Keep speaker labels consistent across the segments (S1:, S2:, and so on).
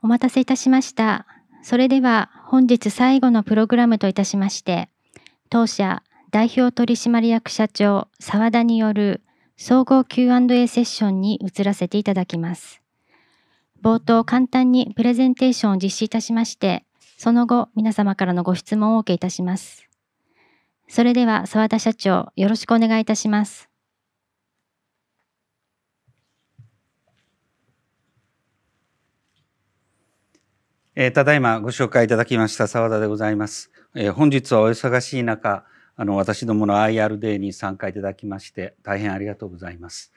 S1: お待たせいたしました。それでは本日最後のプログラムといたしまして、当社代表取締役社長沢田による総合 Q&A セッションに移らせていただきます。冒頭簡単にプレゼンテーションを実施いたしまして、その後皆様からのご質問をお受けいたします。それでは沢田社長よろしくお願いいたします。
S2: えー、ただいまご紹介いただきました澤田でございます。えー、本日はお忙しい中、あの私どもの IR デーに参加いただきまして大変ありがとうございます。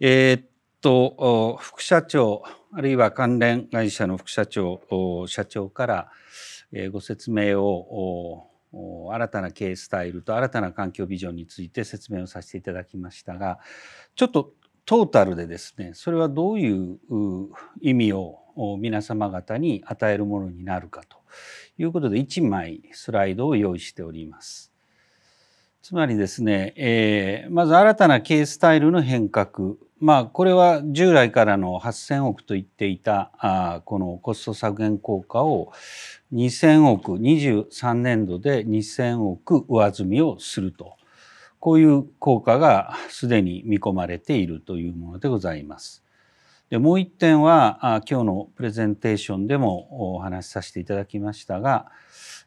S2: えー、っと副社長あるいは関連会社の副社長社長から、えご説明を新たな経営スタイルと新たな環境ビジョンについて説明をさせていただきましたがちょっとトータルでですねそれはどういう意味を皆様方に与えるものになるかということで1枚スライドを用意しております。つまりですね、えー、まず新たな経営スタイルの変革まあこれは従来からの8,000億と言っていたあこのコスト削減効果を2,000億23年度で2,000億上積みをするとこういう効果がすでに見込まれているというものでございます。でもう一点は今日のプレゼンテーションでもお話しさせていただきましたが、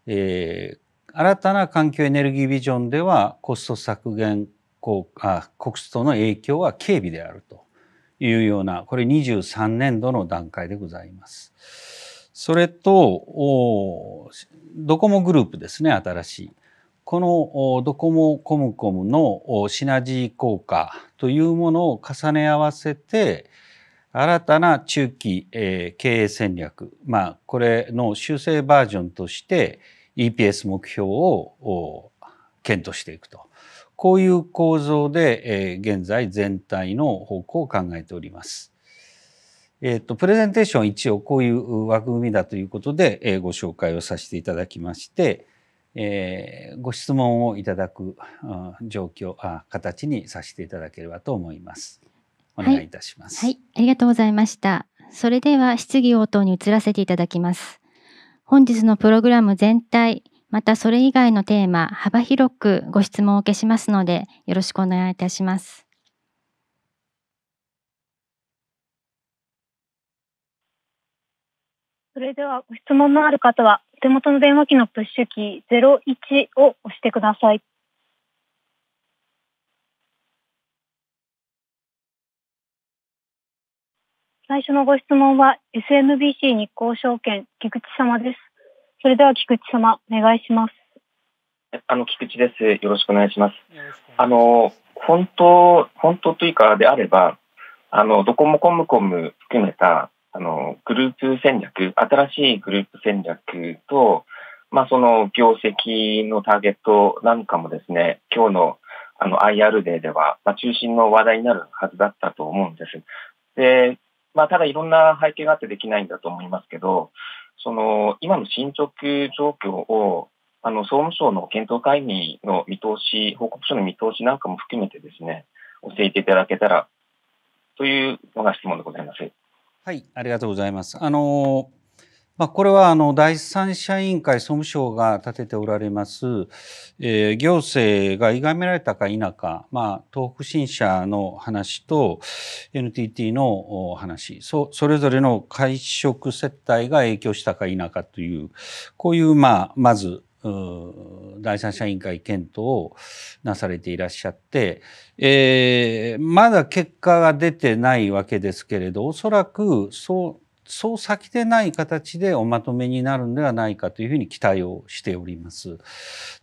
S2: えー、新たな環境エネルギービジョンではコスト削減コあコストの影響は軽微であるというようなこれ23年度の段階でございます。それとドコモグループですね新しい。このドコモコムコムのシナジー効果というものを重ね合わせて、新たな中期、えー、経営戦略、まあ、これの修正バージョンとして EPS 目標を検討していくとこういう構造で、えー、現在全体の方向を考えております。えっ、と、プレゼンテーション一応こういう枠組みだということで、えー、ご紹介をさせていただきまして、えー、ご質問をいただく状況あ形にさせていただければと思います。お願いいたします、
S1: はい、はい。ありがとうございました。それでは質疑応答に移らせていただきます。本日のプログラム全体、またそれ以外のテーマ、幅広くご質問を受けしますので、よろしくお願いいたします。
S3: それではご質問のある方は、手元の電話機のプッシュキー01を押してください。最初のご質問は SMBC 日興証券菊池様です。それでは菊池様、お願いします。
S4: あの、菊池です。よろしくお願いします。あの、本当、本当というかであれば、あの、ドコモコムコム含めた、あの、グループ戦略、新しいグループ戦略と、まあ、その業績のターゲットなんかもですね、今日のあの IR デーでは、まあ、中心の話題になるはずだったと思うんです。で、まあ、ただいろんな背景があってできないんだと思いますけど、その、今の進捗状況を、あの、総務省の検討会議の見通し、
S2: 報告書の見通しなんかも含めてですね、教えて
S4: いただけたら、というのが質問でございます。
S2: はい、ありがとうございます。あのーまあ、これはあの第三者委員会総務省が立てておられます、えー、行政が歪められたか否か、まあ、東北新社の話と NTT の話そそれぞれの会食接待が影響したか否かというこういう、まあ、まず第三者委員会検討をなされていらっしゃって、えー、まだ結果が出てないわけですけれどおそらくそうそう先でない形でおまとめになるんではないかというふうに期待をしております。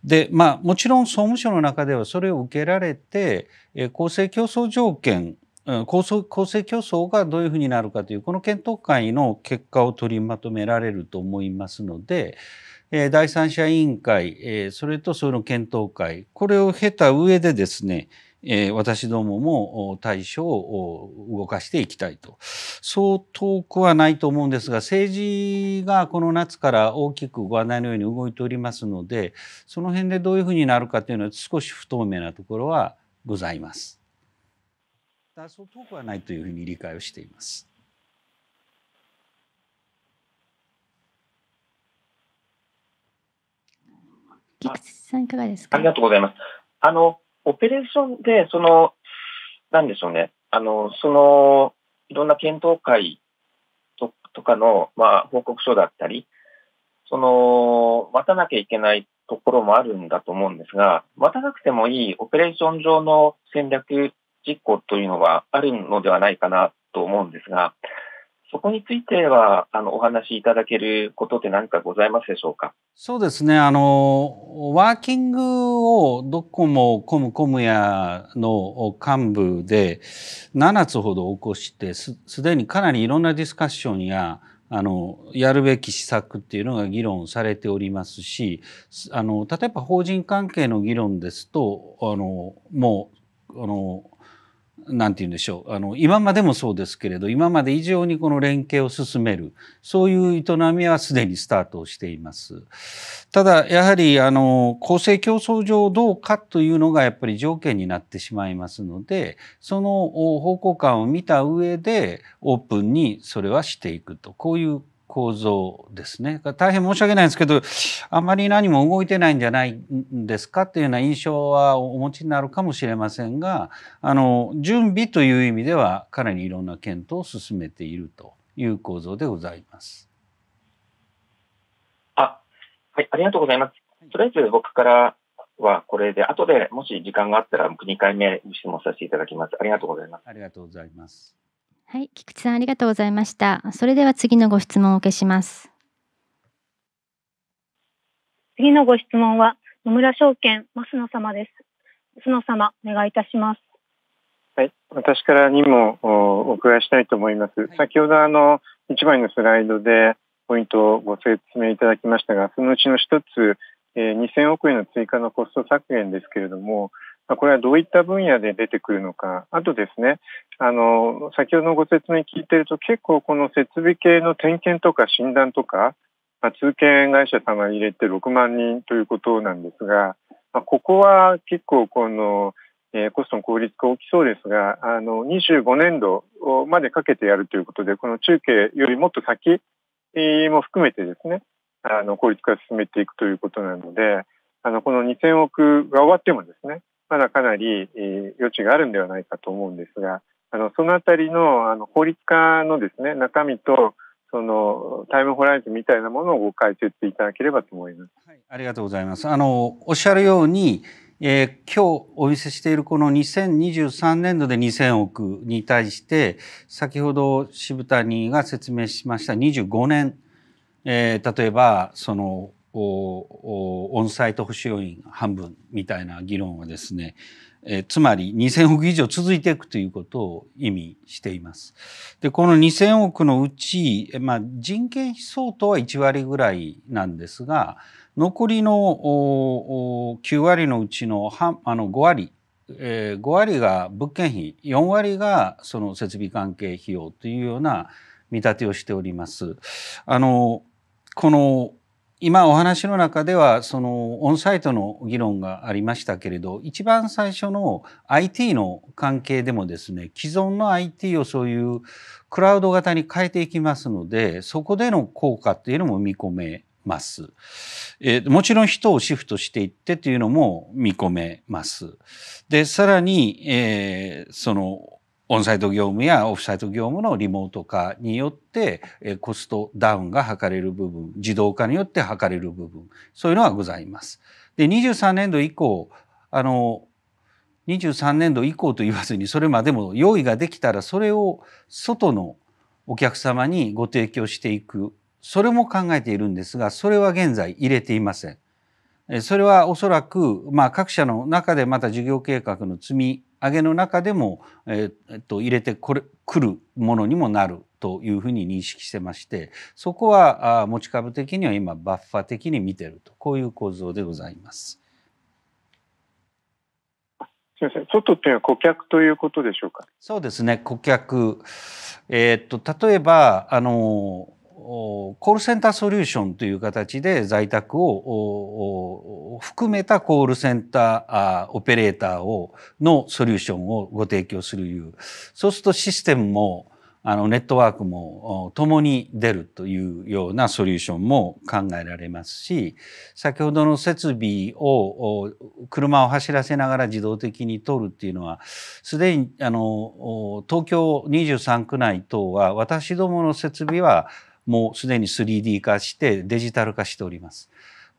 S2: で、まあ、もちろん総務省の中ではそれを受けられて、公正競争条件、公正公正競争がどういうふうになるかという、この検討会の結果を取りまとめられると思いますので、第三者委員会、それとその検討会、これを経た上でですね、えー、私どもも対象を動かしていきたいとそう遠くはないと思うんですが政治がこの夏から大きくご案内のように動いておりますのでその辺でどういうふうになるかというのは少し不透明なところはございます。だそう遠くはないというふうに理解をしています。
S4: 菊池さんいかがです
S3: か。ありがとうござい
S2: ます。
S4: あのオペレーションで、その、なんでしょうね、あの、その、いろんな検討会ととかの、まあ、報告書だったり、その、待たなきゃいけないところもあるんだと思うんですが、待たなくてもいいオペレーション上の戦略実行というのはあるのではないかなと思うんですが、そこについては、あの、お話しいただけることって何かございますでしょうか
S2: そうですね。あの、ワーキングをどこもコムコムやの幹部で7つほど起こして、すでにかなりいろんなディスカッションや、あの、やるべき施策っていうのが議論されておりますし、あの、例えば法人関係の議論ですと、あの、もう、あの、なんて言うんでしょう。あの、今までもそうですけれど、今まで以上にこの連携を進める、そういう営みはすでにスタートをしています。ただ、やはり、あの、公正競争上どうかというのがやっぱり条件になってしまいますので、その方向感を見た上で、オープンにそれはしていくと。こういう構造ですね。大変申し訳ないんですけど、あまり何も動いてないんじゃないんですかというような印象はお持ちになるかもしれませんが、あの、準備という意味ではかなりいろんな検討を進めているという構造でございます。
S4: あ、はい、ありがとうございます。とりあえず僕からはこれで、後でもし時間があったら、2回目質問させていただきます。ありがとうございます。ありがとうございます。
S1: はい、菊池さんありがとうございました。それでは次のご質問を受けします。
S3: 次のご質問は野村証券増野様です。増野様、お願いいたします。
S5: はい、私からにもお伺いしたいと思います。はい、先ほどあの一枚のスライドでポイントをご説明いただきましたが、そのうちの一つ、えー、2000億円の追加のコスト削減ですけれども、これはどういった分野で出てくるのか、あとですね、あの、先ほどのご説明聞いてると結構この設備系の点検とか診断とか、まあ、通勤会社様に入れて6万人ということなんですが、まあ、ここは結構この、えー、コストの効率化大きそうですが、あの、25年度までかけてやるということで、この中継よりもっと先も含めてですね、あの、効率化を進めていくということなので、あの、この2000億が終わってもですね、まだかなり、え余地があるんではないかと思うんですが、あの、そのあたりの、あの、法律家のですね、中身と、そのタイムホライズみたいなものをご解説いただければと思います。
S2: はい、ありがとうございます。あのおっしゃるように、えー、今日お見せしているこの2023年度で2000億に対して先ほど渋谷が説明しました25年、えー、例えばそのオンサイト保守要員半分みたいな議論はですね、えつまり2,000億以上続いていくということを意味しています。でこの2,000億のうち、まあ、人件費相当は1割ぐらいなんですが残りの9割のうちの半あの5割えー、5割が物件費4割がその設備関係費用というような見立てをしております。あのこの今お話の中ではそのオンサイトの議論がありましたけれど一番最初の IT の関係でもですね既存の IT をそういうクラウド型に変えていきますのでそこでの効果っていうのも見込めます。えー、もちろん人をシフトしていってというのも見込めます。でさらに、えー、そのオンサイト業務やオフサイト業務のリモート化によってコストダウンが図れる部分自動化によって図れる部分そういうのはございます。で23年度以降あの23年度以降と言わずにそれまでも用意ができたらそれを外のお客様にご提供していくそれも考えているんですがそれは現在入れていません。それはおそらく、まあ、各社の中でまた事業計画の積み揚げの中でも、えー、っと入れてこれくるものにもなるというふうに認識してましてそこはあ持ち株的には今バッファ的に見てるとこういう構造でございます。
S5: すみません外というのは顧客ということでしょうか
S2: そうですね顧客、えー、っと例えばあのコールセンターソリューションという形で在宅を含めたコールセンターオペレーターをのソリューションをご提供するいうそうするとシステムもあのネットワークも共に出るというようなソリューションも考えられますし先ほどの設備を車を走らせながら自動的に取るっていうのはすでにあの東京23区内等は私どもの設備はもうすでに 3D 化してデジタル化しております。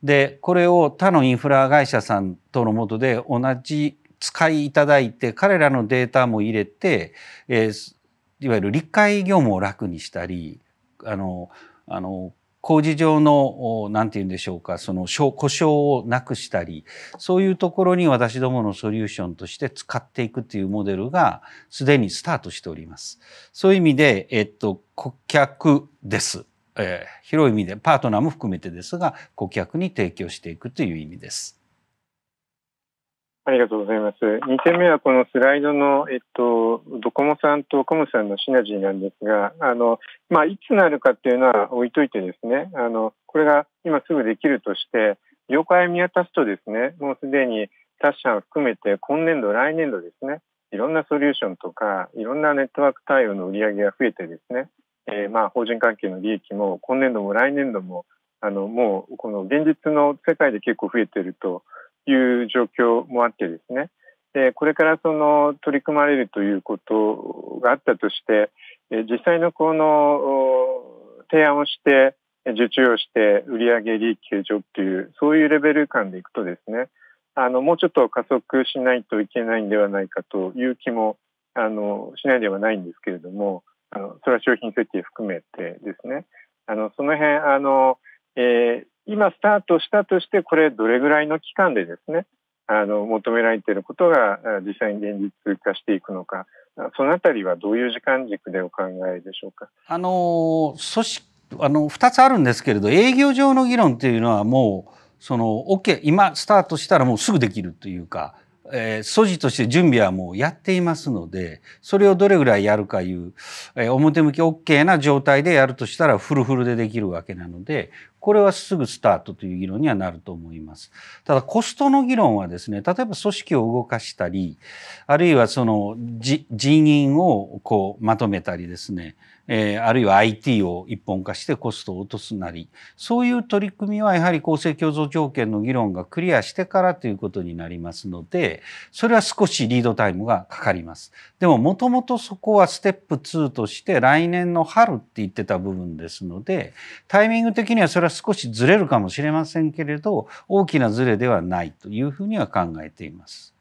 S2: で、これを他のインフラ会社さんとのもとで同じ使いいただいて、彼らのデータも入れて、えー、いわゆる立会業務を楽にしたり、あの、あの、工事上の、何て言うんでしょうか、その故障をなくしたり、そういうところに私どものソリューションとして使っていくというモデルが、すでにスタートしております。そういう意味で、えっと、顧客です。えー、広い意味で、パートナーも含めてですが、顧客に提供していくという意味です。
S5: ありがとうございます。2点目はこのスライドの、えっと、ドコモさんとコムさんのシナジーなんですが、あの、まあ、いつなるかっていうのは置いといてですね、あの、これが今すぐできるとして、業界を見渡すとですね、もうすでに他社を含めて今年度、来年度ですね、いろんなソリューションとか、いろんなネットワーク対応の売り上げが増えてですね、えー、まあ、法人関係の利益も今年度も来年度も、あの、もうこの現実の世界で結構増えてると、いう状況もあってですねでこれからその取り組まれるということがあったとして実際のこの提案をして受注をして売上利益計上っていうそういうレベル感でいくとですねあのもうちょっと加速しないといけないんではないかという気もあのしないではないんですけれどもあのそれは商品設計含めてですねあのその辺あの、えー、今スタートしたとしてこれどれぐらいの期間でですねあの求められていることが実際に現実化していくのかそのあたりはどういう時間軸でお考えでしょうか。
S2: あの組織あの2つあるんですけれど営業上の議論というのはもうその OK 今スタートしたらもうすぐできるというか、えー、素地として準備はもうやっていますのでそれをどれぐらいやるかいう、えー、表向き OK な状態でやるとしたらフルフルでできるわけなのでこれはすぐスタートという議論にはなると思います。ただコストの議論はですね、例えば組織を動かしたり、あるいはその人員をこうまとめたりですね、えー、あるいは IT を一本化してコストを落とすなり、そういう取り組みはやはり公正共存条件の議論がクリアしてからということになりますので、それは少しリードタイムがかかります。でももともとそこはステップ2として来年の春って言ってた部分ですので、タイミング的にはそれは少しずれるかもしれませんけれど大きなずれではないというふうには考えています。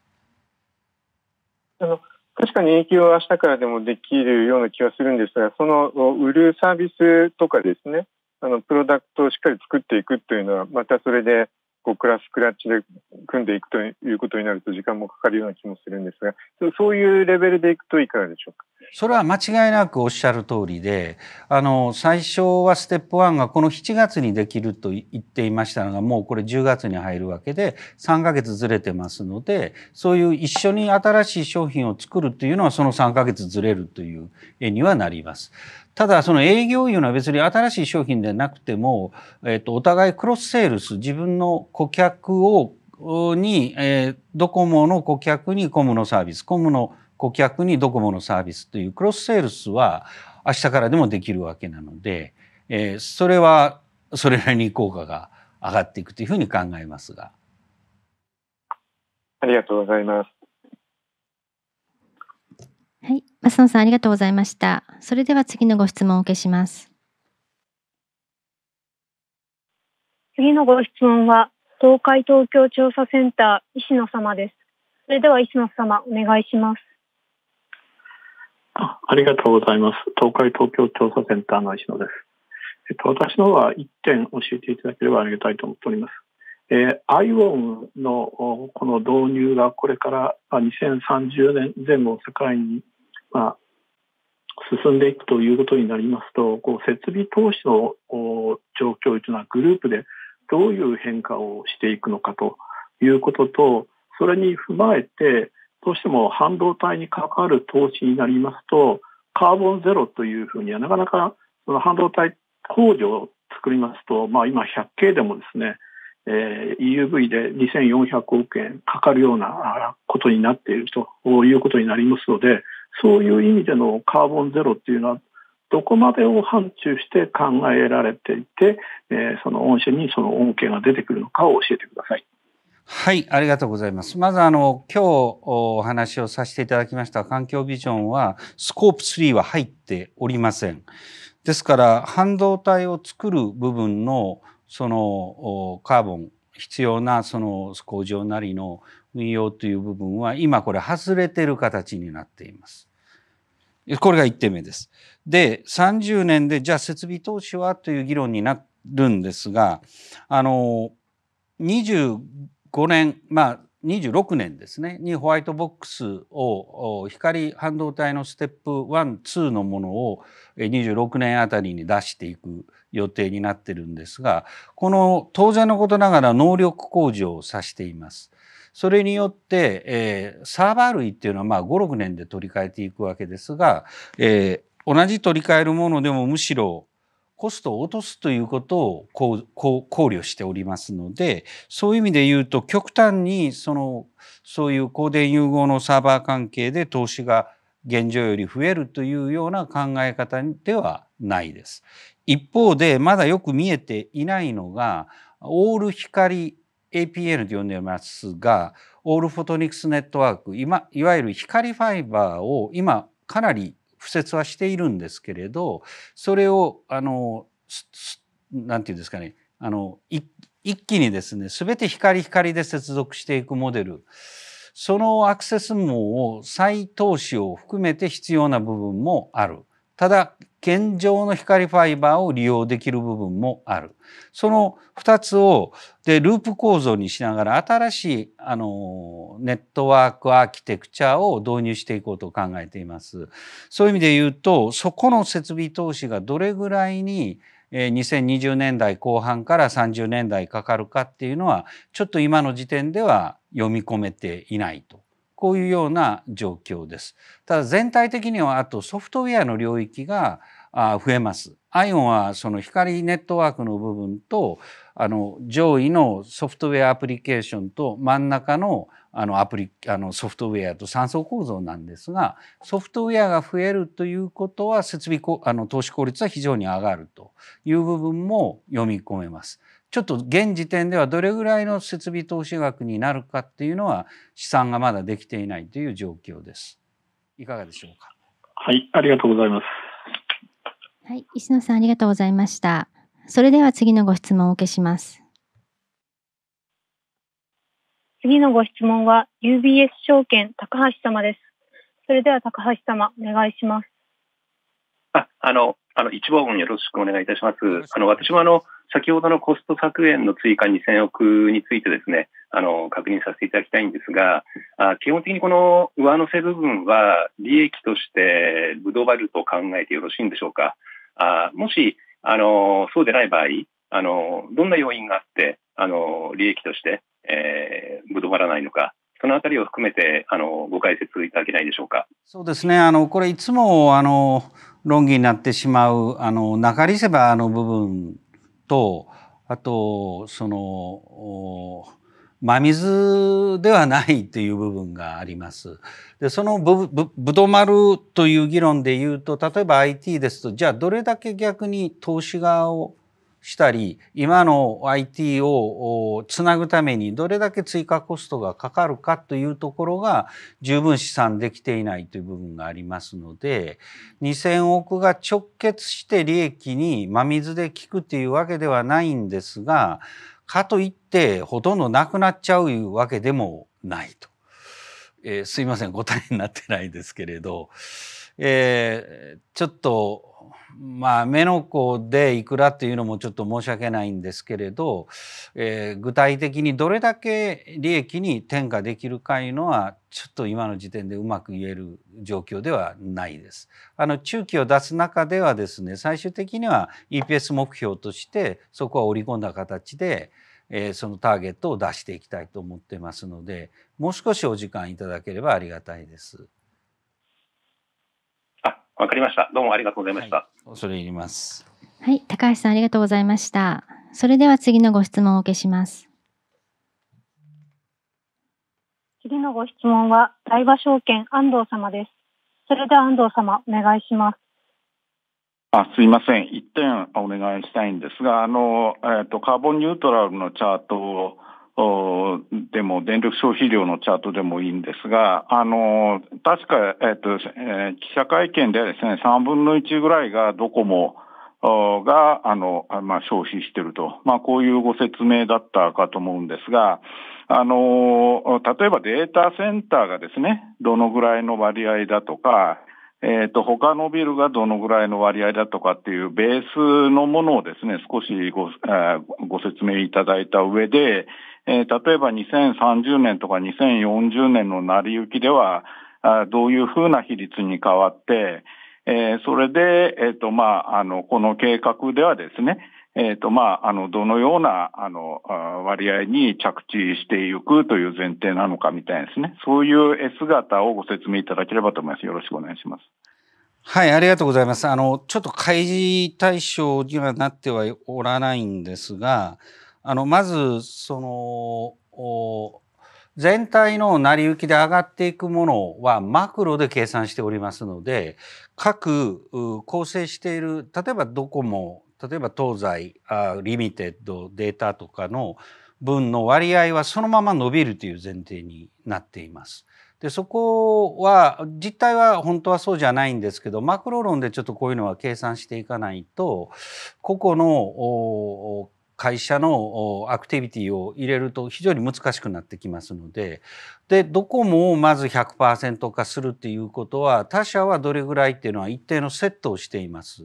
S5: あの確かに影響は明日からでもできるような気はするんですがその売るサービスとかですねあのプロダクトをしっかり作っていくというのはまたそれでこうクラスクラッチで組んでいくということになると時間もかかるような気もするんですがそういうレベルでいくといかがでしょうか
S2: それは間違いなくおっしゃる通りであの最初はステップ1がこの7月にできると言っていましたのがもうこれ10月に入るわけで3ヶ月ずれてますのでそういう一緒に新しい商品を作るというのはその3ヶ月ずれるという絵にはなります。ただその営業いうのは別に新しい商品でなくても、えっと、お互いクロスセールス、自分の顧客を、に、えー、ドコモの顧客にコムのサービス、コムの顧客にドコモのサービスというクロスセールスは明日からでもできるわけなので、えー、それはそれなりに効果が上がっていくというふうに考えますが。ありがとうございま
S1: す。はい。増野さん、ありがとうございました。それでは次のご質問をお受けします。
S3: 次のご質問は、東海東京調査センター、石野様です。それでは、石野様、お願いします。
S5: あありがとうございます。東海東京調査センターの石野です。えっと、私の方は1点教えていただければありがたいと思っております。えー、ION のこの導入がこれから2030年前後世界にまあ、進んでいくということになりますと、こう設備投資の状況というのはグループでどういう変化をしていくのかということと、それに踏まえて、どうしても半導体に関わる投資になりますと、カーボンゼロというふうにはなかなかその半導体工場を作りますと、まあ、今100系でもですね、えー、EUV で2400億円かかるようなことになっているということになりますので、そういう意味でのカーボンゼロっていうのはどこまでを範疇して考えられていて、えー、その御社にその恩恵が出てくるのかを教えてください。
S2: はい、ありがとうございます。まずあの、今日お話をさせていただきました環境ビジョンは、スコープ3は入っておりません。ですから、半導体を作る部分の、その、カーボン、必要な、その、工場なりの運用という部分は、今これ外れている形になっています。これが1点目です。で、30年で、じゃあ設備投資はという議論になるんですが、あの、25年、まあ、26年ですねにホワイトボックスを光半導体のステップ12のものを26年あたりに出していく予定になってるんですがこの当然のことながら能力向上を指しています。それによって、えー、サーバー類っていうのはまあ5、6年で取り替えていくわけですが、えー、同じ取り替えるものでもむしろコストを落とすということを考慮しておりますので、そういう意味で言うと極端にその、そういう高電融合のサーバー関係で投資が現状より増えるというような考え方ではないです。一方でまだよく見えていないのが、オール光 APN と呼んでますがオールフォトニクスネットワーク今いわゆる光ファイバーを今かなり敷設はしているんですけれどそれをあのなんていうんですかねあの一気にですね全て光光で接続していくモデルそのアクセス網を再投資を含めて必要な部分もある。ただ現状の光ファイバーを利用できる部分もある。その2つをでループ構造にしながら新しいあのネットワークアーキテクチャを導入していこうと考えています。そういう意味で言うとそこの設備投資がどれぐらいに2020年代後半から30年代かかるかっていうのはちょっと今の時点では読み込めていないとこういうような状況です。ただ全体的にはあとソフトウェアの領域が増えます。ION はその光ネットワークの部分とあの上位のソフトウェアアプリケーションと真ん中のあのアプリあのソフトウェアと3層構造なんですがソフトウェアが増えるということは設備あの投資効率は非常に上がるという部分も読み込めます。ちょっと現時点ではどれぐらいの設備投資額になるかっていうのは試算がまだできていないという状況です。いかがでしょうか。はい、ありがとうございます。
S1: はい、石野さんありがとうございました。それでは次のご質問をお受けします。
S3: 次のご質問は UBS 証券高橋様です。それでは高橋様お願いします。
S4: あ、あのあの、一番よろしくお願いいたします。あの、私もあの、先ほどのコスト削減の追加2000億についてですね、あの、確認させていただきたいんですが、あ基本的にこの上乗せ部分は利益としてブドウバルと考えてよろしいんでしょうか。あもし、あの、そうでない場合、あの、どんな要因があって、あの、利益として、えー、ぶどばらないのか、そのあたりを含めて、あの、ご解説いただけないでしょうか。
S2: そうですね。あの、これいつも、あの、論議になってしまう、あの、中リセバの部分と、あと、その、真水ではないという部分があります。で、そのぶ、ぶ、ぶどまるという議論で言うと、例えば IT ですと、じゃあどれだけ逆に投資側をしたり今の IT をつなぐためにどれだけ追加コストがかかるかというところが十分試算できていないという部分がありますので2,000億が直結して利益に真水で効くというわけではないんですがかといってほとんどなくなっちゃうわけでもないと。えー、すいません答えになってないですけれど、えー、ちょっとまあ、目の子でいくらというのもちょっと申し訳ないんですけれど、えー、具体的にどれだけ利益に転嫁できるかいうのはちょっと今の時点でうまく言える状況ではないです。あの中期を出す中ではですね最終的には EPS 目標としてそこは織り込んだ形で、えー、そのターゲットを出していきたいと思ってますのでもう少しお時間いただければありがたいです。わかりました。どうもありがとうございました。はい、恐れ入ります。
S1: はい、高橋さんありがとうございました。それでは次のご質問をお受けします。
S3: 次のご質問は、大和証券安藤様です。それでは安藤様、お願いします。
S6: あすいません。一点お願いしたいんですが、あの、えっ、ー、と、カーボンニュートラルのチャートをでも電力消費量のチャートでもいいんですが、あの、確か、えっと、え記者会見でですね、3分の1ぐらいがドコモが、あの、まあ、消費してると。まあ、こういうご説明だったかと思うんですが、あの、例えばデータセンターがですね、どのぐらいの割合だとか、えっ、ー、と、他のビルがどのぐらいの割合だとかっていうベースのものをですね、少しご,、えー、ご説明いただいた上で、えー、例えば2030年とか2040年の成り行きでは、あどういうふうな比率に変わって、えー、それで、えっ、ー、と、まあ、あの、この計画ではですね、えっ、と、まあ、あの、どのような、あの、割合に着地していくという前提なのかみたいですね。そういう姿をご説明いただければと思います。よろしくお願いします。
S2: はい、ありがとうございます。あの、ちょっと開示対象にはなってはおらないんですが、あのまずその全体の成り行きで上がっていくものはマクロで計算しておりますので各構成している例えばドコモ例えば東西あリミテッドデータとかの分の割合はそのまま伸びるという前提になっています。でそこは実態は本当はそうじゃないんですけどマクロ論でちょっとこういうのは計算していかないと個々の会社のアクティビティを入れると非常に難しくなってきますのででどこもまず100%化するっていうことは他社はどれぐらいっていうのは一定のセットをしています。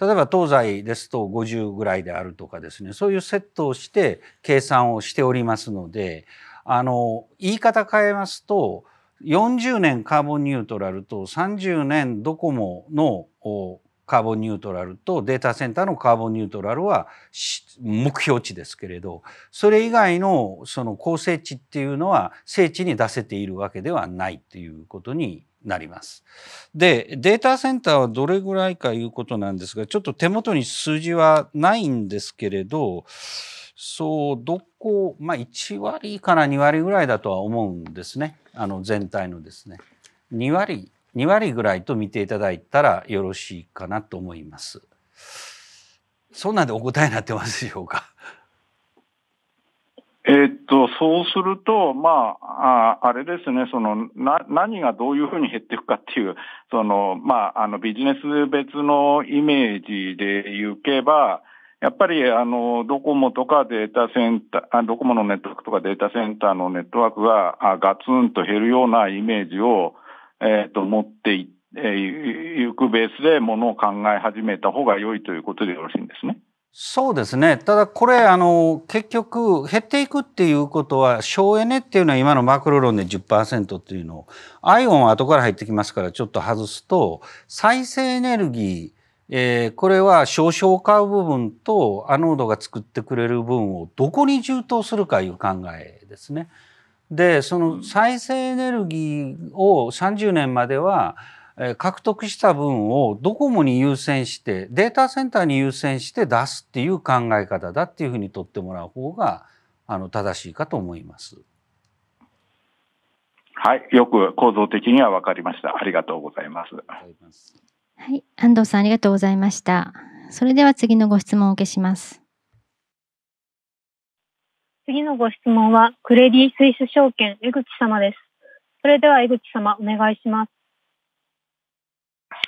S2: 例えば東西ですと50ぐらいであるとかですねそういうセットをして計算をしておりますのであの言い方変えますと40年カーボンニュートラルと30年ドコモのカーボンニュートラルとデータセンターのカーボンニュートラルは目標値ですけれどそれ以外のその構成値っていうのは正地に出せているわけではないということになります。でデータセンターはどれぐらいかいうことなんですがちょっと手元に数字はないんですけれどそうどこまあ1割から2割ぐらいだとは思うんですねあの全体のですね。2割2割ぐらいと見ていただいたらよろしいかなと思います。そんなんでお答えになってますでしょうか。
S6: えっと、そうすると、まあ、ああれですね、その、な、何がどういうふうに減っていくかっていう、その、まあ、あの、ビジネス別のイメージで行けば、やっぱり、あの、ドコモとかデータセンター、ドコモのネットワークとかデータセンターのネットワークがガツンと減るようなイメージを、えっ、ー、と、持ってい、えー、ゆくベースでものを考え始めた方が良いということでよろしいんですね。
S2: そうですね。ただこれ、あの、結局、減っていくっていうことは、省エネっていうのは今のマクロ論で10%っていうのを、アイオンは後から入ってきますからちょっと外すと、再生エネルギー、えー、これは少々買う部分とアノードが作ってくれる分をどこに充当するかいう考えですね。でその再生エネルギーを30年までは獲得した分をドコモに優先してデータセンターに優先して出すっていう考え方だっていうふうにとってもらう方があの正しいかと思います。はい、
S6: よく構造的にはわかりました。ありがとうございます。は
S1: い、安藤さんありがとうございました。それでは次のご質問をお受けします。
S3: 次のご質問は、クレディ・スイス証券、江口様です。それでは江口様、お願いします。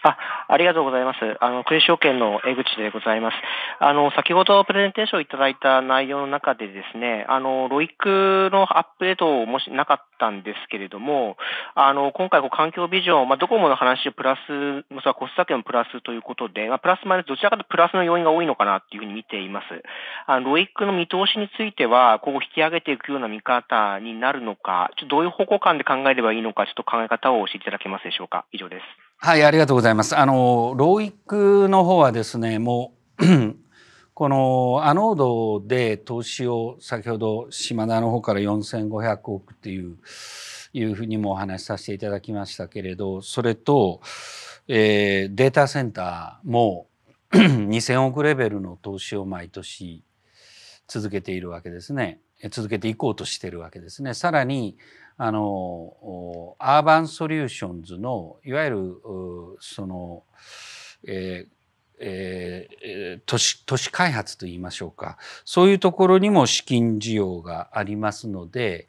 S7: あありがとうございます。あの、ク証券の江口でございます。あの、先ほどプレゼンテーションいただいた内容の中でですね、あの、ロイクのアップデートをもしなかったんですけれども、あの、今回、環境ビジョン、まあ、ドコモの話をプラス、もしくはコスト券のプラスということで、まあ、プラスマイナス、どちらかととプラスの要因が多いのかなっていうふうに見ています。あの、ロイクの見通しについては、こう引き上げていくような見方になるのか、ちょっとどういう方向感で考えればいいのか、ちょっと考え方を教えていただけますでしょうか。以上です。
S2: はい、ありがとうございます。あの、ローイックの方はですね、もう このアノードで投資を先ほど島田の方から4500億っていういうふうにもお話しさせていただきましたけれどそれと、えー、データセンターも2000 億レベルの投資を毎年続けているわけですね続けていこうとしているわけですね。さらにあのアーバンソリューションズのいわゆるその、えーえー、都市都市開発といいましょうかそういうところにも資金需要がありますので、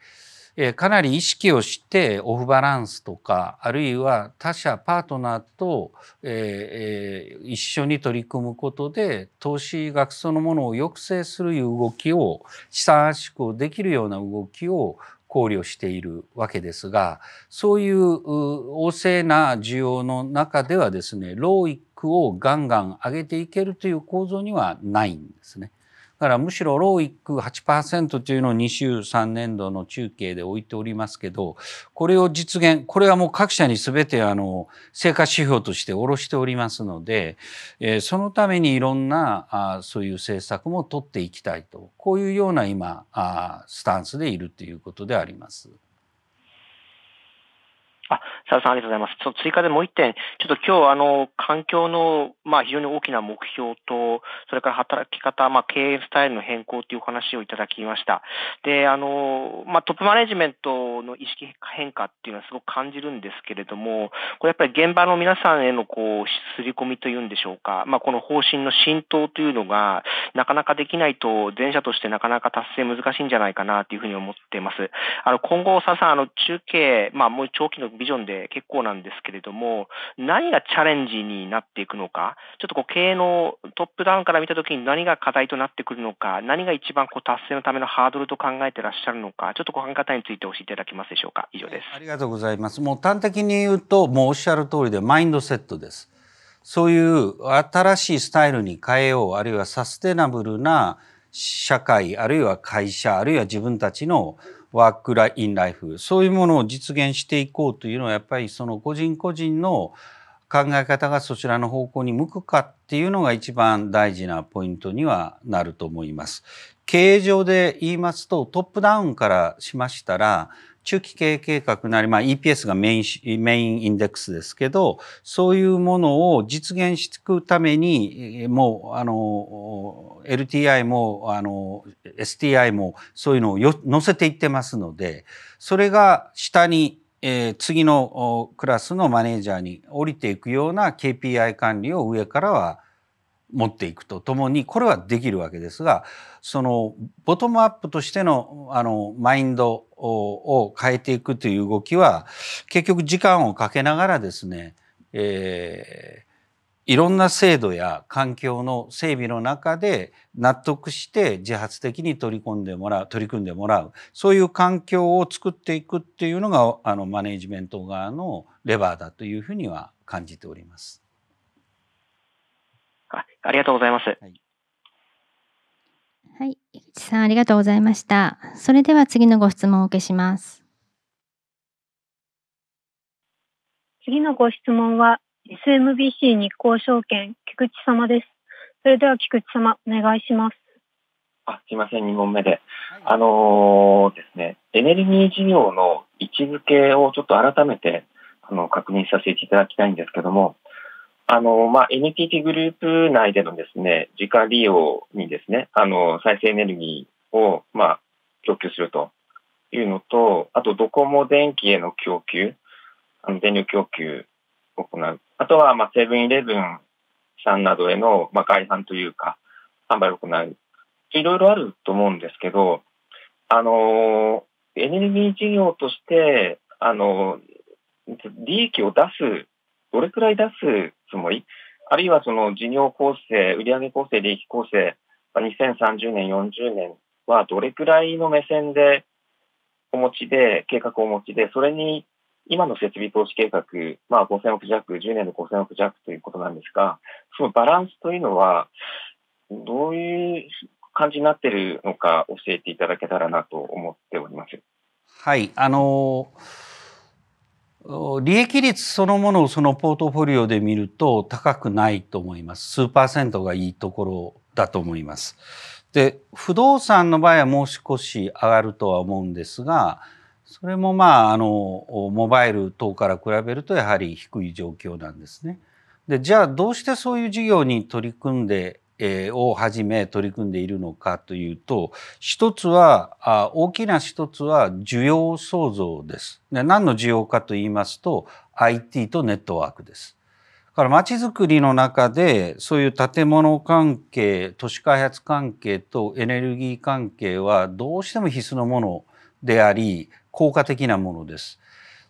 S2: えー、かなり意識をしてオフバランスとかあるいは他社パートナーと、えー、えー、一緒に取り組むことで投資額そのものを抑制するいう動きを資産圧縮をできるような動きを考慮しているわけですがそういう旺盛な需要の中ではですねローックをガンガン上げていけるという構造にはないんですね。からむしろローイック8%というのを2週3年度の中継で置いておりますけど、これを実現、これはもう各社に全てあの、成果指標として下ろしておりますので、えー、そのためにいろんなあそういう政策も取っていきたいと、こういうような今、あスタンスでいるということであります。
S7: あ、佐藤さんありがとうございます。その追加でもう一点、ちょっと今日あの、環境の、まあ非常に大きな目標と、それから働き方、まあ経営スタイルの変更というお話をいただきました。で、あの、まあトップマネジメントの意識変化っていうのはすごく感じるんですけれども、これやっぱり現場の皆さんへのこう、刷り込みというんでしょうか、まあこの方針の浸透というのが、なかなかできないと、前者としてなかなか達成難しいんじゃないかなというふうに思っています。あの、今後、佐野さん、あの、中継、まあもう長期のビジョンで結構なんですけれども、何がチャレンジになっていくのか、ちょっとこう経営のトップダウンから見たときに何が課題となってくるのか、何が一番こう達成のためのハードルと考えてらっしゃるのか、ちょっとご考え方について教えていただけますでしょうか。以上です。
S2: ありがとうございます。もう端的に言うと、もうおっしゃる通りでマインドセットです。そういう新しいスタイルに変えよう、あるいはサステナブルな社会、あるいは会社、あるいは自分たちのワークラインライフそういうものを実現していこうというのはやっぱりその個人個人の考え方がそちらの方向に向くかっていうのが一番大事なポイントにはなると思います。経営上で言いますとトップダウンからしましたら中期経営計画なり、まあ、EPS がメインメインインデックスですけど、そういうものを実現していくために、もう、あの、LTI も、あの、STI も、そういうのを載せていってますので、それが下にえー、次のクラスのマネージャーに降りていくような KPI 管理を上からは持っていくとともにこれはできるわけですがそのボトムアップとしてのあのマインドを変えていくという動きは結局時間をかけながらですね、えー、いろんな制度や環境の整備の中で納得して自発的に取り込んでもらう取り組んでもらうそういう環境を作っていくっていうのがあのマネジメント側のレバーだというふうには感じております。あありがとうございます。はい
S1: はい。井口さん、ありがとうございました。それでは次のご質問を受けします。
S3: 次のご質問は、SMBC 日興証券、菊池様です。それでは菊池様、お願いします。
S4: あ、すいません、2問目で。あのー、ですね、エネルギー事業の位置づけをちょっと改めて、あの、確認させていただきたいんですけども、あの、まあ、NTT グループ内でのですね、自家利用にですね、あの、再生エネルギーを、まあ、供給するというのと、あと、ドコモ電気への供給、あの、電力供給を行う。あとは、まあ、セブンイレブンさんなどへの、まあ、外販というか、販売を行う。いろいろあると思うんですけど、あの、エネルギー事業として、あの、利益を出すどれくらい出すつもりあるいはその事業構成、売上構成、利益構成、2030年、40年はどれくらいの目線でお持ちで、計画をお持ちで、それに今の設備投資計画、まあ5000億弱、10年で5000億弱ということなんですが、そのバランスというのは、どういう感じになってるのか教えていただけたらなと思っております。
S2: はい、あのー利益率そのものをそのポートフォリオで見ると高くないと思います。数パーセントがいいところだと思います。で、不動産の場合はもう少し上がるとは思うんですが、それもまあ、あの、モバイル等から比べるとやはり低い状況なんですね。で、じゃあどうしてそういう事業に取り組んでえをはじめ取り組んでいるのかというと一つは大きな一つは需要創造です。で何の需要かと言いますと IT とネットワークです。だから街づくりの中でそういう建物関係都市開発関係とエネルギー関係はどうしても必須のものであり効果的なものです。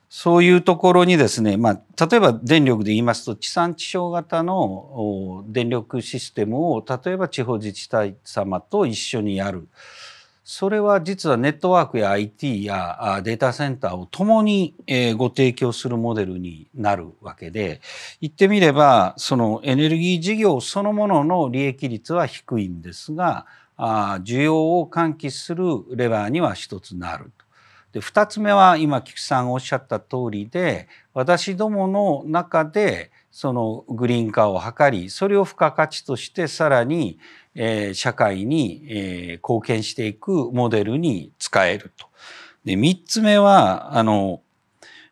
S2: そういうところにですね、まあ、例えば電力で言いますと地産地消型の電力システムを例えば地方自治体様と一緒にやる。それは実はネットワークや IT やデータセンターを共にご提供するモデルになるわけで、言ってみれば、そのエネルギー事業そのものの利益率は低いんですが、需要を喚起するレバーには一つなる。で2つ目は今菊池さんおっしゃった通りで私どもの中でそのグリーン化を図りそれを付加価値としてさらに、えー、社会に、えー、貢献していくモデルに使えると。で3つ目はあの、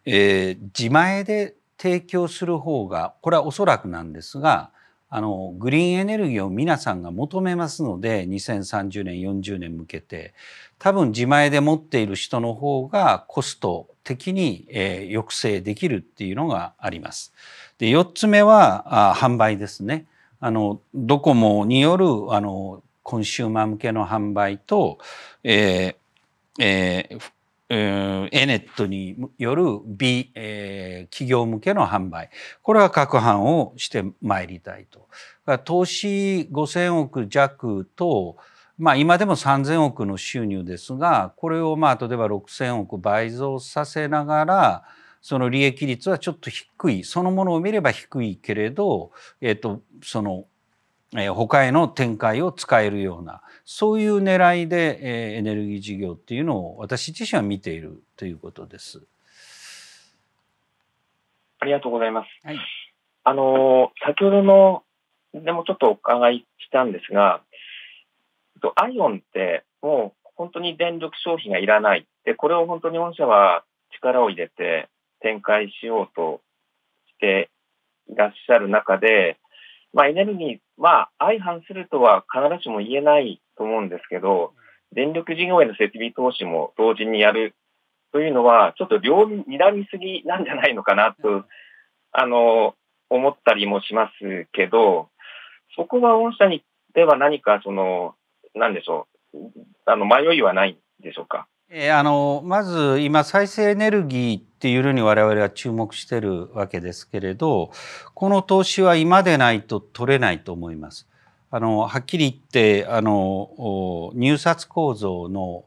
S2: えー、自前で提供する方がこれはおそらくなんですがあのグリーンエネルギーを皆さんが求めますので2030年40年向けて多分自前で持っている人の方がコスト的に、えー、抑制できるっていうのがあります。で4つ目はあ販売ですね。あのドコモによるあのコンシューマー向けの販売と、えーえー、エネットによる B、えー、企業向けの販売これは各販をしてまいりたいと投資5,000億弱と、まあ、今でも3,000億の収入ですがこれをまあ例えば6,000億倍増させながらその利益率はちょっと低いそのものを見れば低いけれど、えーとそのえ他への展開を使えるようなそういう狙いで、えエネルギー事業っていうのを私自身は見ているということです。
S4: ありがとうございます。はい、あの
S2: 先ほどの
S4: でもちょっとお伺いしたんですが、アイオンってもう本当に電力消費がいらない。で、これを本当に御社は力を入れて展開しようとしていらっしゃる中で、まあ、エネルギーまあ、相反するとは必ずしも言えないと思うんですけど、電力事業への設備投資も同時にやるというのは、ちょっと両に睨みすぎなんじゃないのかなと、あの、思ったりもしますけど、そこは御社にでは何かその、なんでしょう、あの、迷いはないんでしょうか。
S2: えー、あのまず今再生エネルギーっていうのに我々は注目してるわけですけれどこの投資は今でないと取れないと思います。あのはっきり言ってあの入札構造の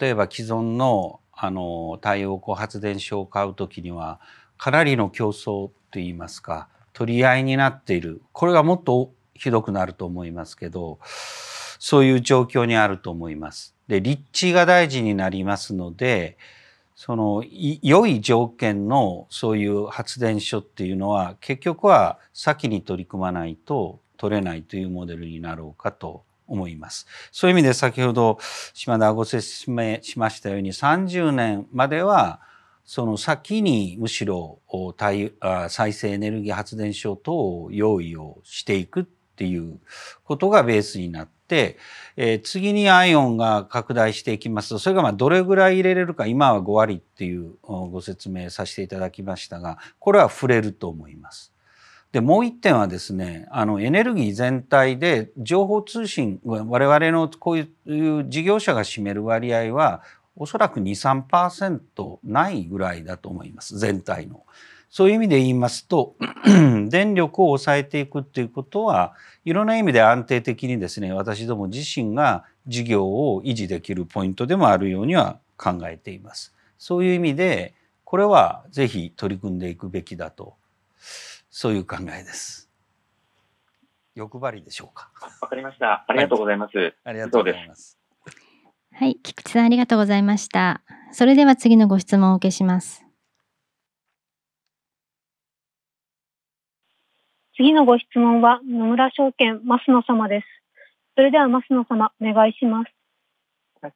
S2: 例えば既存のあの太陽光発電所を買う時にはかなりの競争といいますか取り合いになっているこれがもっとひどくなると思いますけどそういう状況にあると思います。で立地が大事になりますのでその良い条件のそういう発電所っていうのは結局は先に取り組まないと取れないというモデルになろうかと思います。そういう意味で先ほど島田ご説明しましたように30年まではその先にむしろ再生エネルギー発電所等を用意をしていくっていうことがベースになって、えー、次にアイオンが拡大していきますとそれがまどれぐらい入れれるか今は5割っていうご説明させていただきましたがこれは触れると思います。でもう一点はですねあのエネルギー全体で情報通信我々のこういう事業者が占める割合はおそらく23%ないぐらいだと思います全体の。そういう意味で言いますと 電力を抑えていくっていうことはいろんな意味で安定的にですね私ども自身が事業を維持できるポイントでもあるようには考えています。そういう意味でこれはぜひ取り組んでいくべきだとそういう考えです。欲張りでしょうか。わかりました。ありがとうございます。はい、ありがとうございます。
S1: はい、菊池さんありがとうございました。それでは次のご質問をお受けします。
S3: 次のご質問は野村証券、増野様です。それでは増野様、お願いします。
S5: はい、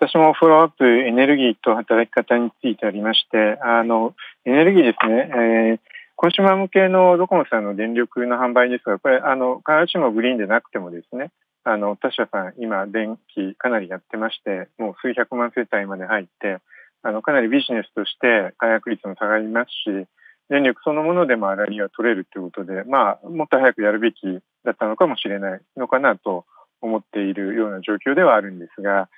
S5: 私もフォローアップエネルギーと働き方についてありまして、あの、エネルギーですね、えーコンシューマー向けのドコモさんの電力の販売ですが、これ、あの、必ずしもグリーンでなくてもですね、あの、他社さん、今、電気かなりやってまして、もう数百万世帯まで入って、あの、かなりビジネスとして開発率も下がりますし、電力そのものでもラらりは取れるということで、まあ、もっと早くやるべきだったのかもしれないのかなと思っているような状況ではあるんですが、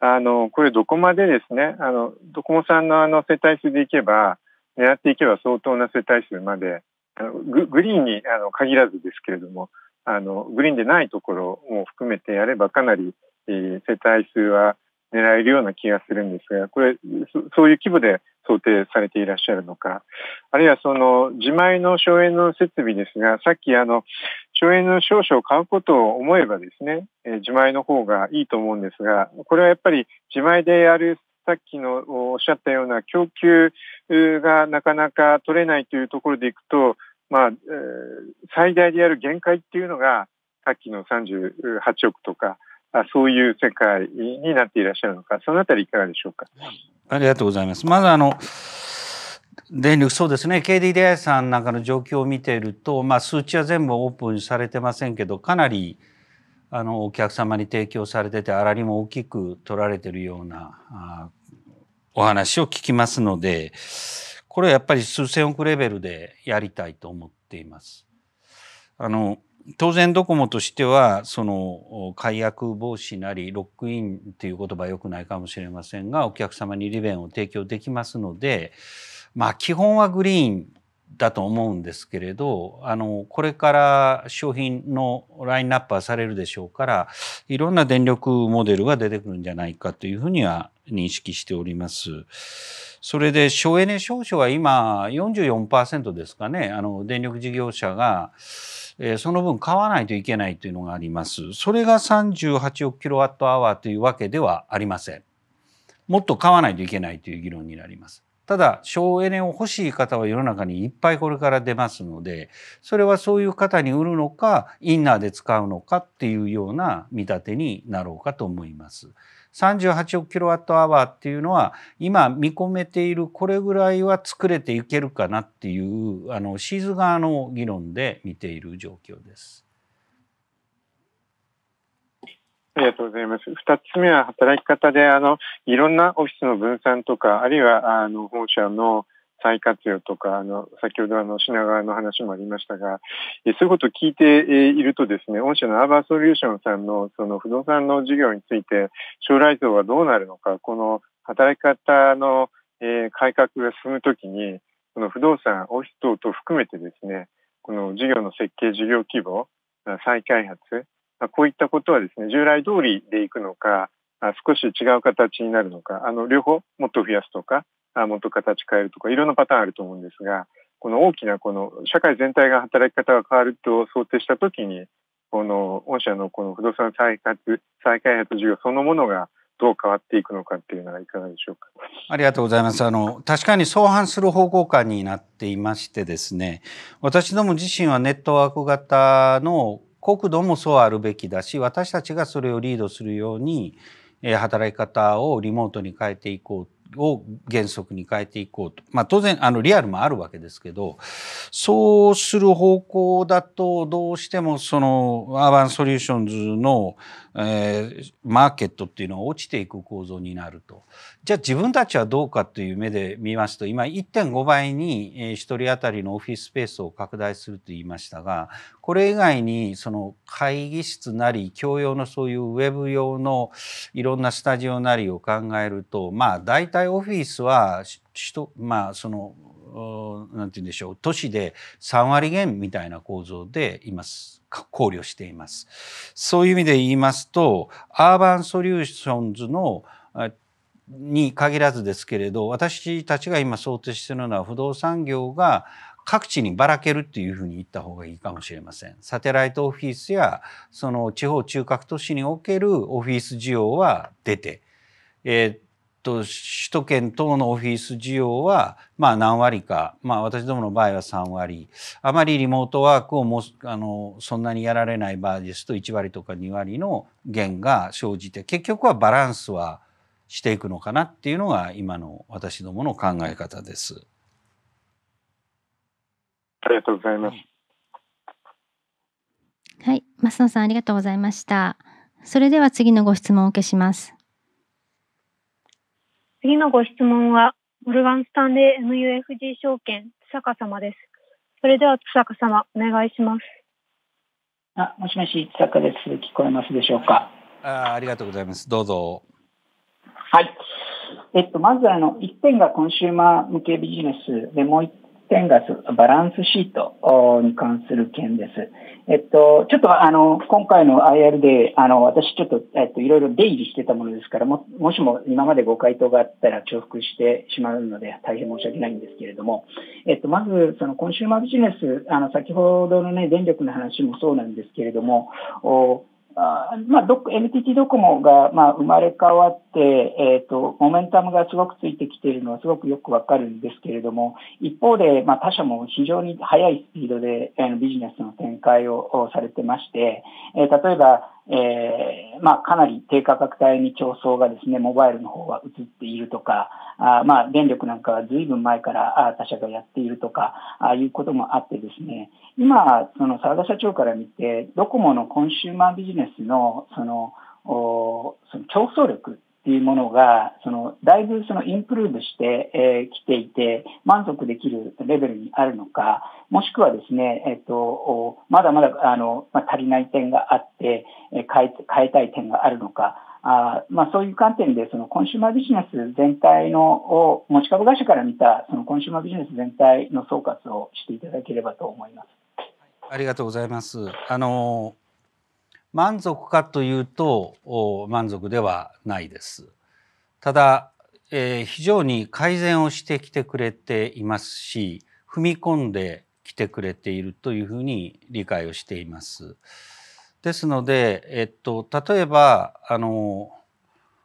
S5: あの、これどこまでですね、あの、ドコモさんのあの世帯数でいけば、狙っていけば相当な世帯数まで、あのググリーンにあの限らずですけれども、あの、グリーンでないところも含めてやればかなり、えー、世帯数は狙えるような気がするんですが、これ、そういう規模で想定されていらっしゃるのか、あるいはその自前の省エネの設備ですが、さっきあの、省エネの少々を買うことを思えばですね、え自前の方がいいと思うんですが、これはやっぱり自前でやるさっきのおっしゃったような供給がなかなか取れないというところでいくと、まあ、えー、最大でやる限界っていうのが、さっきの38億とか、そういう世界になっていらっしゃるのか、そのあたりいかがでしょうか。
S2: ありがとうございます。まずあの電力そうですね KDDI さんなんかの状況を見ていると、まあ、数値は全部オープンされてませんけどかなりあのお客様に提供されててあらりも大きく取られてるようなお話を聞きますのでこれはやっぱり数千億レベルでやりたいと思っています。あの当然ドコモとしてはその解約防止なりロックインという言葉はよくないかもしれませんがお客様に利便を提供できますので、まあ、基本はグリーンだと思うんですけれどあのこれから商品のラインナップはされるでしょうからいろんな電力モデルが出てくるんじゃないかというふうには認識しております。それで省エネ証書は今44%ですかねあの電力事業者がえー、その分買わないといけないというのがあります。それが38億キロワットアワーというわけではありません。もっと買わないといけないという議論になります。ただ省エネを欲しい方は世の中にいっぱいこれから出ますのでそれはそういう方に売るのかインナーで使うのかっていうような見立てになろうかと思います。38億キロワットアワーっていうのは今見込めているこれぐらいは作れていけるかなっていうあのシーズ側の議論で見ている状況です。ありがとうございます。二つ目は働き方
S5: で、あの、いろんなオフィスの分散とか、あるいは、あの、本社の、再活用とか、あの、先ほどあの、品川の話もありましたが、えそういうことを聞いているとですね、御社のアーバーソリューションさんの、その不動産の事業について、将来像はどうなるのか、この働き方の、え改革が進むときに、この不動産、オフィス等と含めてですね、この事業の設計、事業規模、再開発、こういったことはですね、従来通りでいくのか、少し違う形になるのか、あの、両方もっと増やすとか、もっと形変えるとかいろんなパターンあると思うんですがこの大きなこの社会全体が働き方が変わると想定した時にこの御社のこの不動産再開発再開発事業そのものがどう変わっていくのかっていうのはいかがでしょうか。
S2: ありがとうございます。あの、確かに相反する方向感になっていましてですね、私ども自身はネットワーク型の国土もそうあるべきだし、私たちがそれをリードするように、働き方をリモートに変えていこうを原則に変えていこうと。まあ当然、あの、リアルもあるわけですけど、そうする方向だと、どうしてもその、アーバンソリューションズの、えー、マーケットっていうのは落ちていく構造になると。じゃあ自分たちはどうかという目で見ますと、今1.5倍に1人当たりのオフィススペースを拡大すると言いましたが、これ以外にその会議室なり教養のそういうウェブ用のいろんなスタジオなりを考えるとまあ大体オフィスはまあその何て言うんでしょう都市で3割減みたいな構造でいます。考慮しています。そういう意味で言いますと、アーバンソリューションズのに限らずですけれど私たちが今想定しているのは不動産業が各地にばらけるっていうふうに言った方がいいかもしれません。サテライトオフィスやその地方中核都市におけるオフィス需要は出て、えー、っと首都圏等のオフィス需要はまあ何割か、まあ、私どもの場合は3割あまりリモートワークをもあのそんなにやられない場合ですと1割とか2割の減が生じて結局はバランスはしていくのかなっていうのが今の私どもの考え方です。ありがとうございます。
S1: はい、増野さんありがとうございました。それでは次のご質問を受けします。
S3: 次のご質問は、モルガンスタンレー MUFG 証券、津坂様です。それでは津坂様、お願いします。あ、
S8: もしもし、津
S2: 坂です。聞こえますでしょうか。あありがとうございます。どうぞ。
S8: はい。えっと、まずあの、一点がコンシューマー向けビジネスで、もう1天ガスバランスシートに関する件です。えっと、ちょっとあの、今回の IR で、あの、私ちょっと、えっと、いろいろ出入りしてたものですから、も、もしも今までご回答があったら重複してしまうので、大変申し訳ないんですけれども、えっと、まず、その、コンシューマービジネス、あの、先ほどのね、電力の話もそうなんですけれども、おあまあ、NTT ドコモが、まあ、生まれ変わって、えっ、ー、と、モメンタムがすごくついてきているのはすごくよくわかるんですけれども、一方で、まあ、他社も非常に速いスピードで、えー、ビジネスの展開をされてまして、えー、例えば、えー、まあ、かなり低価格帯に競争がですね、モバイルの方は移っているとか、あまあ、電力なんかは随分前から他社がやっているとか、ああいうこともあってですね、今、その沢田社長から見て、ドコモのコンシューマービジネスの、その、おその競争力ていうものが、その、だいぶそのインプルーブしてき、えー、ていて、満足できるレベルにあるのか、もしくはですね、えっ、ー、と、まだまだ、あの、まあ、足りない点があって、えー、変え、変えたい点があるのか、あまあ、そういう観点で、そのコンシューマービジネス全体のを、持ち株会社から見た、そのコンシューマービジネス全体の総括をしていただければと思います。
S2: ありがとうございます。あのー満足かというと満足ではないです。ただ、えー、非常に改善をしてきてくれていますし踏み込んできてくれているというふうに理解をしています。ですので、えっと、例えばあの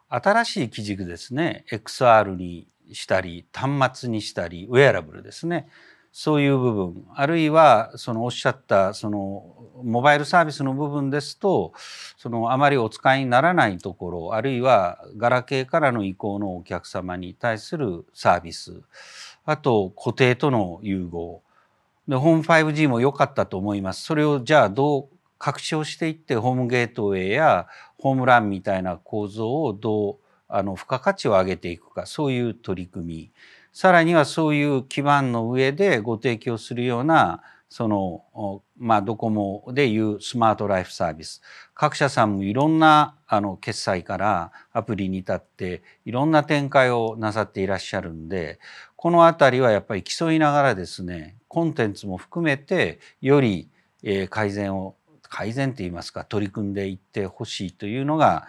S2: 新しい基軸ですね XR にしたり端末にしたりウェアラブルですねそういう部分あるいはそのおっしゃったそのモバイルサービスの部分ですとそのあまりお使いにならないところあるいはガラケーからの移行のお客様に対するサービスあと固定との融合でホーム 5G も良かったと思いますそれをじゃあどう拡張していってホームゲートウェイやホームランみたいな構造をどうあの付加価値を上げていくかそういう取り組みさらにはそういう基盤の上でご提供するようなそのまあドコモでいうスマートライフサービス各社さんもいろんなあの決済からアプリに至っていろんな展開をなさっていらっしゃるんでこの辺りはやっぱり競いながらですねコンテンツも含めてより改善を改善といいますか取り組んでいってほしいというのが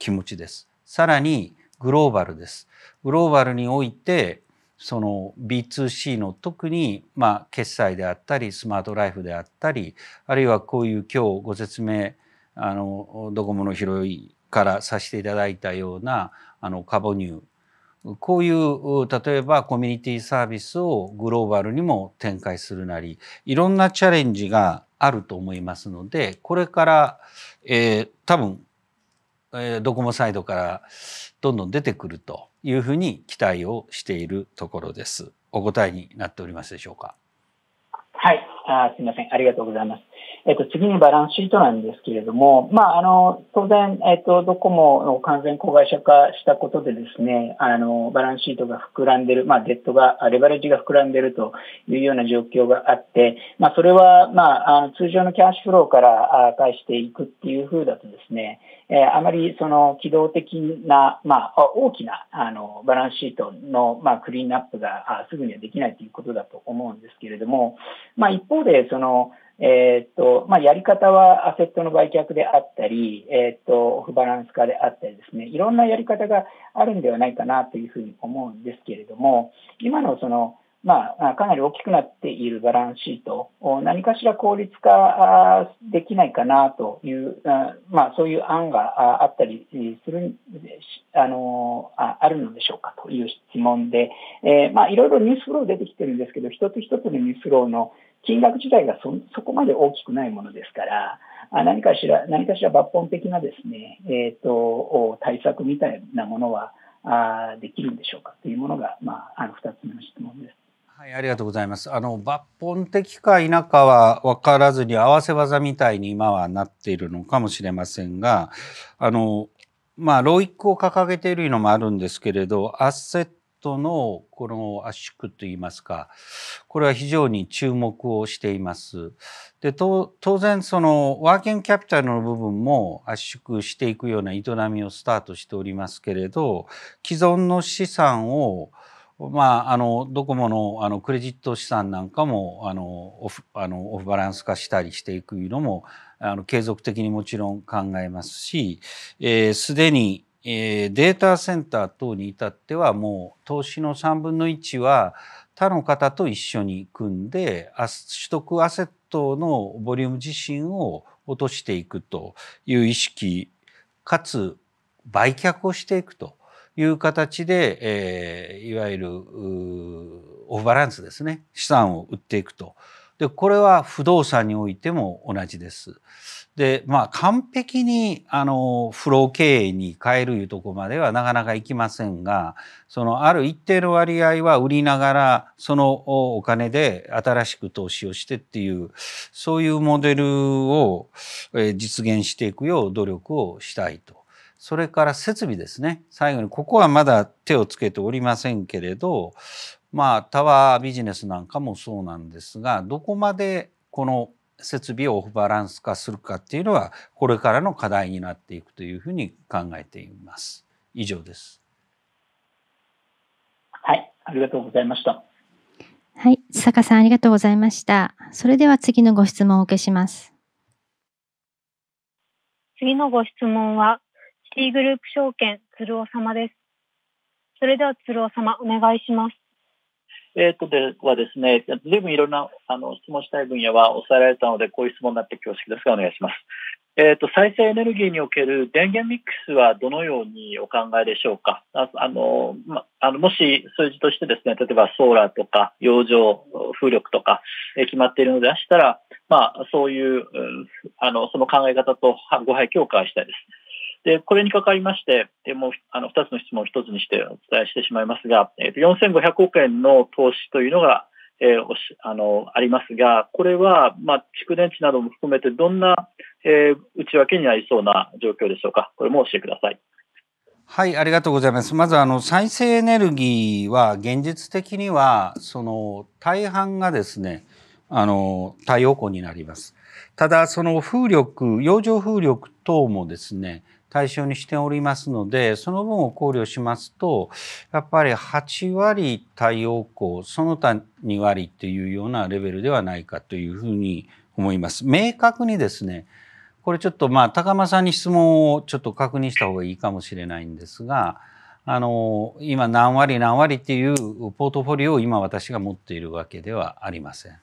S2: 気持ちです。さらにグローバルです。グローバルにおいてその B2C の特にま決済であったりスマートライフであったりあるいはこういう今日ご説明あのドコモの拾いからさせていただいたようなあのカボニューこういう例えばコミュニティサービスをグローバルにも展開するなりいろんなチャレンジがあると思いますのでこれから、えー、多分、えー、ドコモサイドからどんどん出てくるというふうに期待をしているところです。お答えになっておりますでしょうか。
S8: はい、あすみません。ありがとうございます。
S2: えっと、次にバラ
S8: ンスシートなんですけれども、まあ、あの、当然、えっと、ドコモの完全子会社化したことでですね、あの、バランスシートが膨らんでる、まあ、デッドが、レバレッジが膨らんでるというような状況があって、まあ、それは、まあ、あの通常のキャッシュフローから返していくっていうふうだとですね、えー、あまりその機動的な、まあ、大きな、あの、バランスシートの、まあ、クリーンアップがすぐにはできないということだと思うんですけれども、まあ、一方で、その、えっ、と、まあ、やり方はアセットの売却であったり、えっ、と、オフバランス化であったりですね、いろんなやり方があるんではないかなというふうに思うんですけれども、今のその、まあ、かなり大きくなっているバランスシートを何かしら効率化できないかなという、まあ、そういう案があったりする、あの、あるのでしょうかという質問で、えー、まあ、いろいろニュースフロー出てきてるんですけど、一つ一つのニュースフローの金額自体がそそこまで大きくないものですから、あ何かしら、何かしら抜本的なですね、えっ、ー、と、対策みたいなものは、あできるんでしょうかというものが、まあ、あの、二つ目の質
S2: 問です。はい、ありがとうございます。あの、抜本的か否かは分からずに合わせ技みたいに今はなっているのかもしれませんが、あの、まあ、ロイックを掲げているのもあるんですけれど、アッセットのこの圧縮といいますかこれは非常に注目をしています。で当然そのワーキングキャピタルの部分も圧縮していくような営みをスタートしておりますけれど既存の資産をまあ、あのドコモのあのクレジット資産なんかもあのオフあのオフバランス化したりしていくのもあの継続的にもちろん考えますしすで、えー、にデータセンター等に至ってはもう投資の3分の1は他の方と一緒に組んで取得アセットのボリューム自身を落としていくという意識かつ売却をしていくという形で、いわゆるオフバランスですね資産を売っていくとでこれは不動産においても同じです。で、まあ、完璧に、あの、フロー経営に変えるいうとこまではなかなかいきませんが、その、ある一定の割合は売りながら、そのお金で新しく投資をしてっていう、そういうモデルを、え実現していくよう努力をしたいと。それから設備ですね。最後に、ここはまだ手をつけておりませんけれど、まあ、タワービジネスなんかもそうなんですが、どこまでこの設備をオフバランス化するかっていうのはこれからの課題になっていくというふうに考えています。以上です。
S8: はい、ありがとうございました。
S1: はい、坂さんありがとうございました。それでは次のご質問をお受けします。
S3: 次のご質問はシ C グループ証券鶴尾様です。それでは鶴尾様お願いします。
S8: えー、とではですね、随分いろんなあの質問したい分野は抑えられたので、こういう質問になって恐縮ですが、お願いします。えーと、再生エネルギーにおける電源ミックスはどのようにお考えでしょうかああの、ま、あのもし数字としてですね、例えばソーラーとか洋上風力とか、え決まっているのであしたら、まあ、そういう、あのその考え方とご配慮をお伺いしたいです。で、これにかかりまして、でもうあの二つの質問を一つにしてお伝えしてしまいますが、えっと、4500億円の投資というのが、えー、おしあのありますが、これは、まあ、蓄電池なども含めて、どんな、えー、内訳になりそうな状況でしょうか、これも教えてください。
S2: はい、ありがとうございます。まず、あの、再生エネルギーは、現実的には、その、大半がですね、あの、太陽光になります。ただ、その風力、洋上風力等もですね、対象にしておりますので、その分を考慮しますと、やっぱり8割太陽光、その他2割っていうようなレベルではないかというふうに思います。明確にですね、これちょっとまあ、高間さんに質問をちょっと確認した方がいいかもしれないんですが、あの、今何割何割っていうポートフォリオを今私が持っているわけではありません。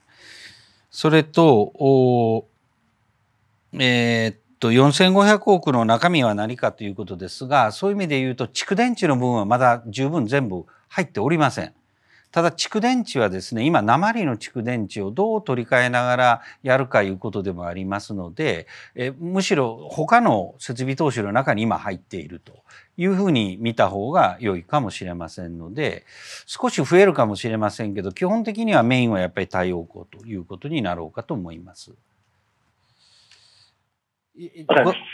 S2: それと、えー、っと、4500億の中身は何かということですが、そういう意味で言うと、蓄電池の部分はまだ十分全部入っておりません。ただ蓄電池はですね今鉛の蓄電池をどう取り替えながらやるかいうことでもありますのでえむしろ他の設備投資の中に今入っているというふうに見た方が良いかもしれませんので少し増えるかもしれませんけど基本的にはメインはやっぱり太陽光ということになろうかと思います。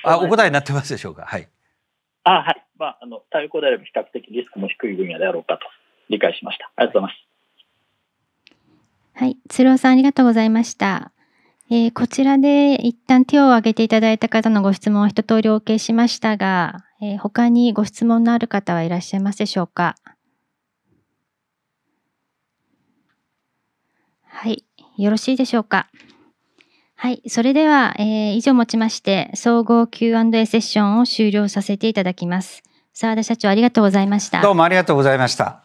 S2: あお答えになってますでしょうか。はい。
S1: あはい。まあ、あの、太陽光であれば
S8: 比較的リスクも低い分野であろうかと理解しました。ありがとうございま
S1: す。はい。鶴尾さん、ありがとうございました。えー、こちらで一旦手を挙げていただいた方のご質問を一通りお受けしましたが、えー、他にご質問のある方はいらっしゃいますでしょうか。はい。よろしいでしょうか。はい。それでは、えー、以上もちまして、総合 Q&A セッションを終了させていただきます。澤田社長、ありがとうございました。
S2: どうもありがとうございました。